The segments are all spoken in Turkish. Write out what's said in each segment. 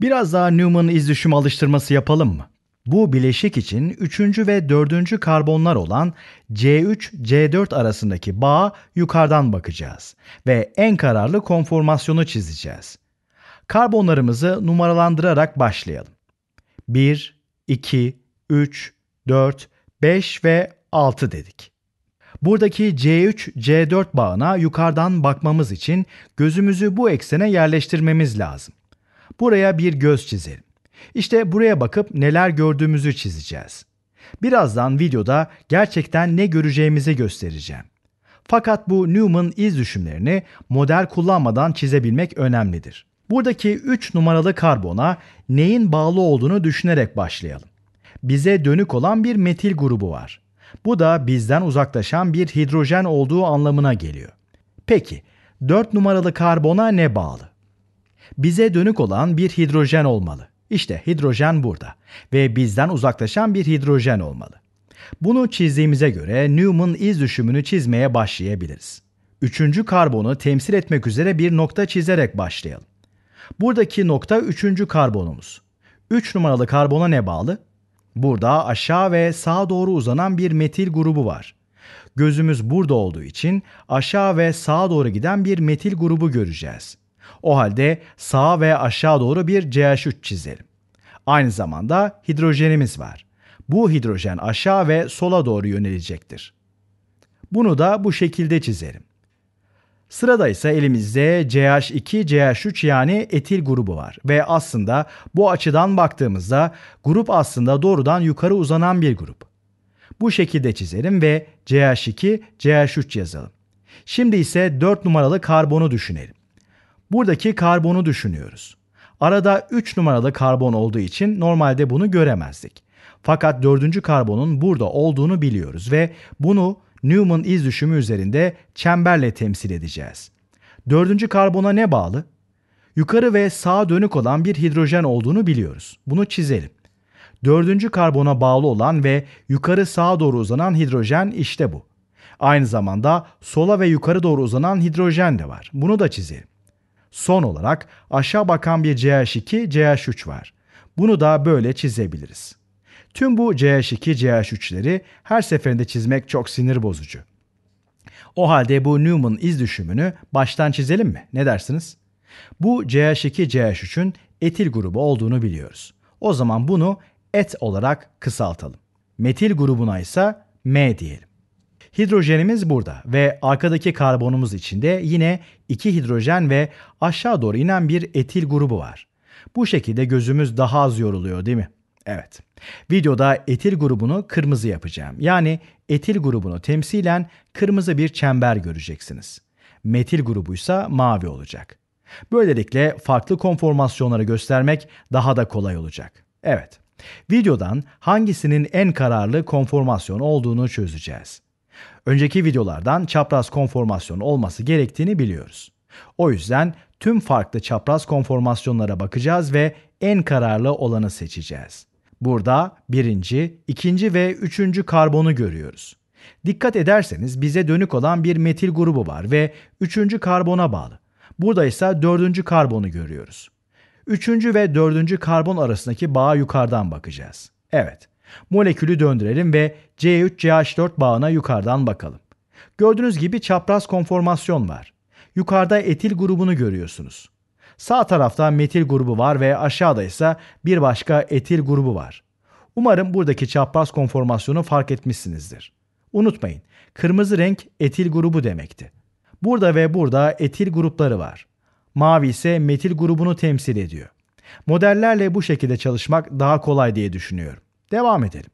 Biraz daha Newman iz düşüm alıştırması yapalım mı? Bu bileşik için 3. ve 4. karbonlar olan C3-C4 arasındaki bağa yukarıdan bakacağız ve en kararlı konformasyonu çizeceğiz. Karbonlarımızı numaralandırarak başlayalım. 1, 2, 3, 4, 5 ve 6 dedik. Buradaki C3-C4 bağına yukarıdan bakmamız için gözümüzü bu eksene yerleştirmemiz lazım. Buraya bir göz çizelim. İşte buraya bakıp neler gördüğümüzü çizeceğiz. Birazdan videoda gerçekten ne göreceğimizi göstereceğim. Fakat bu Newman iz düşümlerini model kullanmadan çizebilmek önemlidir. Buradaki 3 numaralı karbona neyin bağlı olduğunu düşünerek başlayalım. Bize dönük olan bir metil grubu var. Bu da bizden uzaklaşan bir hidrojen olduğu anlamına geliyor. Peki 4 numaralı karbona ne bağlı? bize dönük olan bir hidrojen olmalı. İşte hidrojen burada ve bizden uzaklaşan bir hidrojen olmalı. Bunu çizdiğimize göre Newman iz düşümünü çizmeye başlayabiliriz. Üçüncü karbonu temsil etmek üzere bir nokta çizerek başlayalım. Buradaki nokta üçüncü karbonumuz. Üç numaralı karbona ne bağlı? Burada aşağı ve sağa doğru uzanan bir metil grubu var. Gözümüz burada olduğu için aşağı ve sağa doğru giden bir metil grubu göreceğiz. O halde sağa ve aşağı doğru bir CH3 çizelim. Aynı zamanda hidrojenimiz var. Bu hidrojen aşağı ve sola doğru yönelecektir. Bunu da bu şekilde çizelim. Sırada ise elimizde CH2-CH3 yani etil grubu var ve aslında bu açıdan baktığımızda grup aslında doğrudan yukarı uzanan bir grup. Bu şekilde çizelim ve CH2-CH3 yazalım. Şimdi ise 4 numaralı karbonu düşünelim. Buradaki karbonu düşünüyoruz. Arada 3 numaralı karbon olduğu için normalde bunu göremezdik. Fakat 4. karbonun burada olduğunu biliyoruz ve bunu Newman iz düşümü üzerinde çemberle temsil edeceğiz. 4. karbona ne bağlı? Yukarı ve sağa dönük olan bir hidrojen olduğunu biliyoruz. Bunu çizelim. 4. karbona bağlı olan ve yukarı sağa doğru uzanan hidrojen işte bu. Aynı zamanda sola ve yukarı doğru uzanan hidrojen de var. Bunu da çizelim. Son olarak aşağı bakan bir CH2, CH3 var. Bunu da böyle çizebiliriz. Tüm bu CH2, CH3'leri her seferinde çizmek çok sinir bozucu. O halde bu Newman iz düşümünü baştan çizelim mi? Ne dersiniz? Bu CH2, CH3'ün etil grubu olduğunu biliyoruz. O zaman bunu et olarak kısaltalım. Metil grubuna ise M diyelim. Hidrojenimiz burada ve arkadaki karbonumuz içinde yine iki hidrojen ve aşağı doğru inen bir etil grubu var. Bu şekilde gözümüz daha az yoruluyor değil mi? Evet. Videoda etil grubunu kırmızı yapacağım. Yani etil grubunu temsilen kırmızı bir çember göreceksiniz. Metil grubuysa mavi olacak. Böylelikle farklı konformasyonları göstermek daha da kolay olacak. Evet. Videodan hangisinin en kararlı konformasyon olduğunu çözeceğiz. Önceki videolardan çapraz konformasyon olması gerektiğini biliyoruz. O yüzden tüm farklı çapraz konformasyonlara bakacağız ve en kararlı olanı seçeceğiz. Burada birinci, ikinci ve üçüncü karbonu görüyoruz. Dikkat ederseniz bize dönük olan bir metil grubu var ve üçüncü karbona bağlı. Burada ise dördüncü karbonu görüyoruz. Üçüncü ve dördüncü karbon arasındaki bağa yukarıdan bakacağız. Evet, Molekülü döndürelim ve C3CH4 bağına yukarıdan bakalım. Gördüğünüz gibi çapraz konformasyon var. Yukarıda etil grubunu görüyorsunuz. Sağ tarafta metil grubu var ve aşağıda ise bir başka etil grubu var. Umarım buradaki çapraz konformasyonu fark etmişsinizdir. Unutmayın, kırmızı renk etil grubu demekti. Burada ve burada etil grupları var. Mavi ise metil grubunu temsil ediyor. Modellerle bu şekilde çalışmak daha kolay diye düşünüyorum. Devam edelim.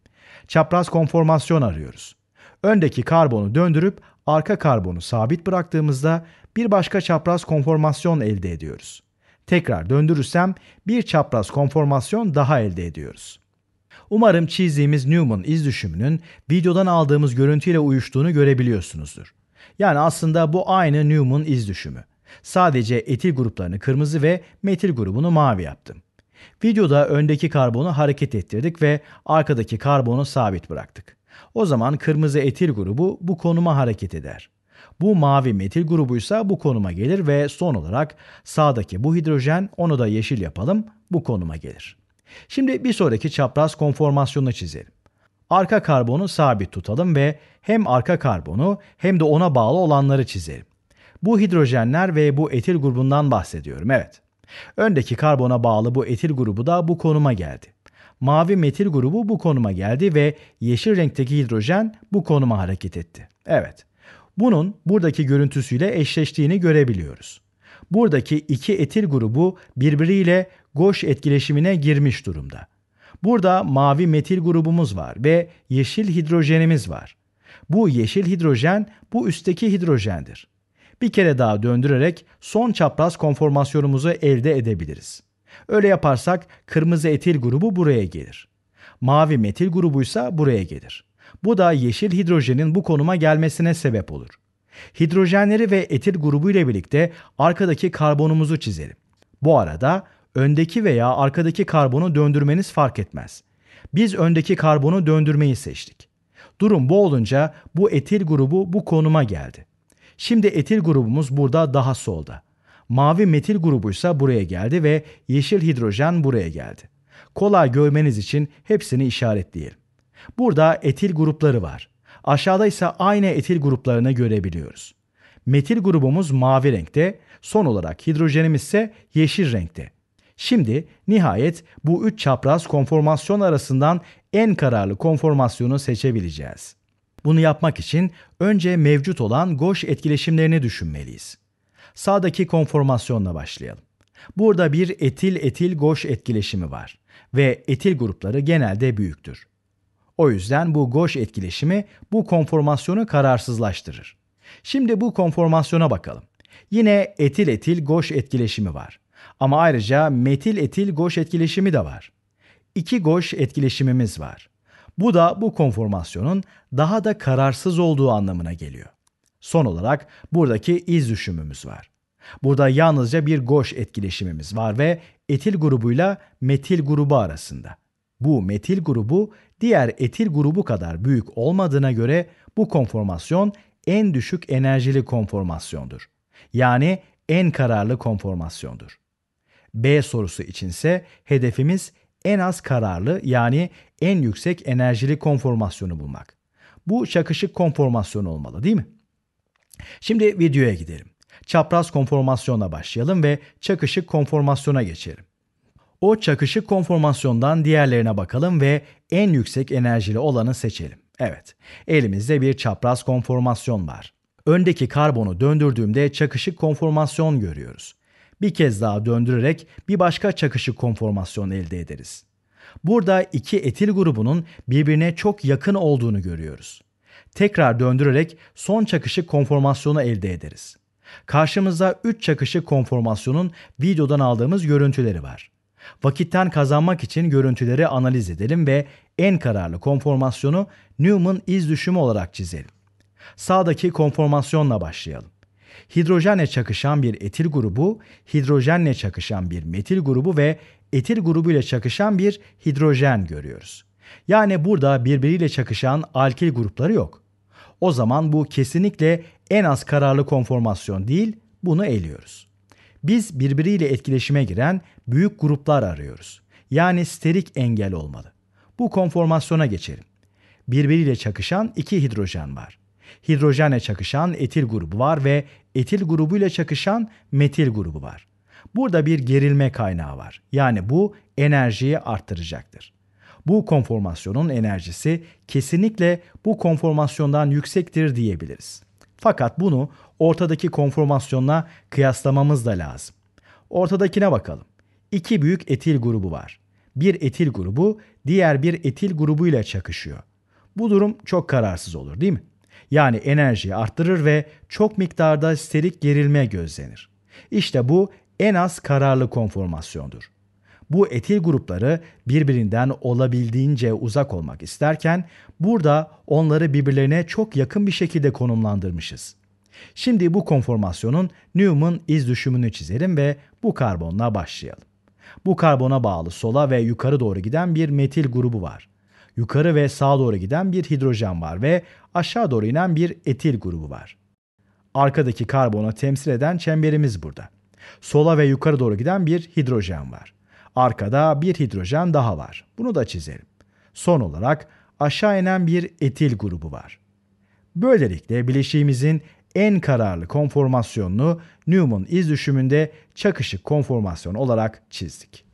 Çapraz konformasyon arıyoruz. Öndeki karbonu döndürüp arka karbonu sabit bıraktığımızda bir başka çapraz konformasyon elde ediyoruz. Tekrar döndürürsem bir çapraz konformasyon daha elde ediyoruz. Umarım çizdiğimiz Newman iz düşümünün videodan aldığımız görüntüyle uyuştuğunu görebiliyorsunuzdur. Yani aslında bu aynı Newman iz düşümü. Sadece etil gruplarını kırmızı ve metil grubunu mavi yaptım. Videoda öndeki karbonu hareket ettirdik ve arkadaki karbonu sabit bıraktık. O zaman kırmızı etil grubu bu konuma hareket eder. Bu mavi metil grubuysa bu konuma gelir ve son olarak sağdaki bu hidrojen onu da yeşil yapalım bu konuma gelir. Şimdi bir sonraki çapraz konformasyonu çizelim. Arka karbonu sabit tutalım ve hem arka karbonu hem de ona bağlı olanları çizelim. Bu hidrojenler ve bu etil grubundan bahsediyorum evet. Öndeki karbona bağlı bu etil grubu da bu konuma geldi. Mavi metil grubu bu konuma geldi ve yeşil renkteki hidrojen bu konuma hareket etti. Evet. Bunun buradaki görüntüsüyle eşleştiğini görebiliyoruz. Buradaki iki etil grubu birbiriyle goş etkileşimine girmiş durumda. Burada mavi metil grubumuz var ve yeşil hidrojenimiz var. Bu yeşil hidrojen bu üstteki hidrojendir bir kere daha döndürerek son çapraz konformasyonumuzu elde edebiliriz. Öyle yaparsak kırmızı etil grubu buraya gelir. Mavi metil grubuysa buraya gelir. Bu da yeşil hidrojenin bu konuma gelmesine sebep olur. Hidrojenleri ve etil grubu ile birlikte arkadaki karbonumuzu çizelim. Bu arada öndeki veya arkadaki karbonu döndürmeniz fark etmez. Biz öndeki karbonu döndürmeyi seçtik. Durum bu olunca bu etil grubu bu konuma geldi. Şimdi etil grubumuz burada daha solda. Mavi metil grubu ise buraya geldi ve yeşil hidrojen buraya geldi. Kolay görmeniz için hepsini işaretleyelim. Burada etil grupları var. Aşağıda ise aynı etil gruplarını görebiliyoruz. Metil grubumuz mavi renkte, son olarak hidrojenimiz ise yeşil renkte. Şimdi nihayet bu üç çapraz konformasyon arasından en kararlı konformasyonu seçebileceğiz. Bunu yapmak için önce mevcut olan Gauche etkileşimlerini düşünmeliyiz. Sağdaki konformasyonla başlayalım. Burada bir etil etil Gauche etkileşimi var ve etil grupları genelde büyüktür. O yüzden bu Gauche etkileşimi bu konformasyonu kararsızlaştırır. Şimdi bu konformasyona bakalım. Yine etil etil Gauche etkileşimi var. Ama ayrıca metil etil Gauche etkileşimi de var. İki Gauche etkileşimimiz var. Bu da bu konformasyonun daha da kararsız olduğu anlamına geliyor. Son olarak buradaki iz düşümümüz var. Burada yalnızca bir goş etkileşimimiz var ve etil grubuyla metil grubu arasında. Bu metil grubu diğer etil grubu kadar büyük olmadığına göre bu konformasyon en düşük enerjili konformasyondur. Yani en kararlı konformasyondur. B sorusu içinse hedefimiz en az kararlı yani en yüksek enerjili konformasyonu bulmak. Bu çakışık konformasyon olmalı değil mi? Şimdi videoya gidelim. Çapraz konformasyona başlayalım ve çakışık konformasyona geçelim. O çakışık konformasyondan diğerlerine bakalım ve en yüksek enerjili olanı seçelim. Evet, elimizde bir çapraz konformasyon var. Öndeki karbonu döndürdüğümde çakışık konformasyon görüyoruz bir kez daha döndürerek bir başka çakışık konformasyon elde ederiz. Burada iki etil grubunun birbirine çok yakın olduğunu görüyoruz. Tekrar döndürerek son çakışık konformasyonu elde ederiz. Karşımızda 3 çakışık konformasyonun videodan aldığımız görüntüleri var. Vakitten kazanmak için görüntüleri analiz edelim ve en kararlı konformasyonu Newman iz düşümü olarak çizelim. Sağdaki konformasyonla başlayalım. Hidrojenle çakışan bir etil grubu, hidrojenle çakışan bir metil grubu ve etil grubuyla çakışan bir hidrojen görüyoruz. Yani burada birbiriyle çakışan alkil grupları yok. O zaman bu kesinlikle en az kararlı konformasyon değil, bunu eliyoruz. Biz birbiriyle etkileşime giren büyük gruplar arıyoruz. Yani sterik engel olmalı. Bu konformasyona geçelim. Birbiriyle çakışan iki hidrojen var hidrojenle çakışan etil grubu var ve etil grubuyla çakışan metil grubu var. Burada bir gerilme kaynağı var. Yani bu enerjiyi arttıracaktır. Bu konformasyonun enerjisi kesinlikle bu konformasyondan yüksektir diyebiliriz. Fakat bunu ortadaki konformasyonla kıyaslamamız da lazım. Ortadakine bakalım. İki büyük etil grubu var. Bir etil grubu diğer bir etil grubuyla çakışıyor. Bu durum çok kararsız olur değil mi? Yani enerjiyi arttırır ve çok miktarda sterik gerilme gözlenir. İşte bu en az kararlı konformasyondur. Bu etil grupları birbirinden olabildiğince uzak olmak isterken burada onları birbirlerine çok yakın bir şekilde konumlandırmışız. Şimdi bu konformasyonun Newman iz düşümünü çizelim ve bu karbonla başlayalım. Bu karbona bağlı sola ve yukarı doğru giden bir metil grubu var yukarı ve sağa doğru giden bir hidrojen var ve aşağı doğru inen bir etil grubu var. Arkadaki karbona temsil eden çemberimiz burada. Sola ve yukarı doğru giden bir hidrojen var. Arkada bir hidrojen daha var. Bunu da çizelim. Son olarak aşağı inen bir etil grubu var. Böylelikle bileşiğimizin en kararlı konformasyonunu Newman iz düşümünde çakışık konformasyon olarak çizdik.